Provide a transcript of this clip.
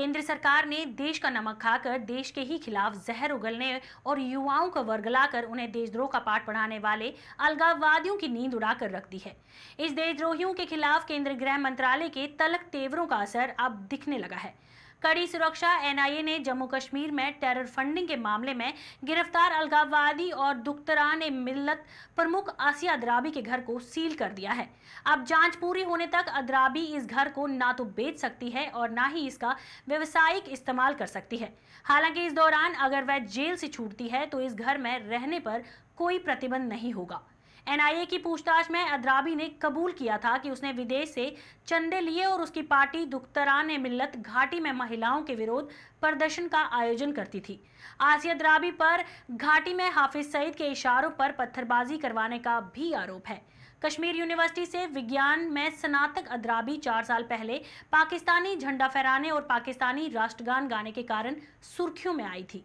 केंद्र सरकार ने देश का नमक खाकर देश के ही खिलाफ जहर उगलने और युवाओं को वर्गलाकर उन्हें देशद्रोह का पाठ पढ़ाने वाले अलगाववादियों की नींद उड़ाकर रख दी है इस देशद्रोहियों के खिलाफ केंद्र गृह मंत्रालय के तलक तेवरों का असर अब दिखने लगा है कड़ी सुरक्षा एनआईए ने जम्मू कश्मीर में टेरर फंडिंग के मामले में गिरफ्तार अलगाववादी और दुख्तरान मिल्लत प्रमुख आसिया अदराबी के घर को सील कर दिया है अब जांच पूरी होने तक अदराबी इस घर को ना तो बेच सकती है और ना ही इसका व्यवसायिक इस्तेमाल कर सकती है हालांकि इस दौरान अगर वह जेल से छूटती है तो इस घर में रहने पर कोई प्रतिबंध नहीं होगा एनआईए की पूछताछ में अद्राबी ने कबूल किया था कि उसने विदेश से चंदे लिए और उसकी पार्टी दुख्तरान मिल्लत घाटी में महिलाओं के विरोध प्रदर्शन का आयोजन करती थी आसिया अद्राबी पर घाटी में हाफिज सईद के इशारों पर पत्थरबाजी करवाने का भी आरोप है कश्मीर यूनिवर्सिटी से विज्ञान में स्नातक अद्राबी चार साल पहले पाकिस्तानी झंडा फहराने और पाकिस्तानी राष्ट्रगान गाने के कारण सुर्खियों में आई थी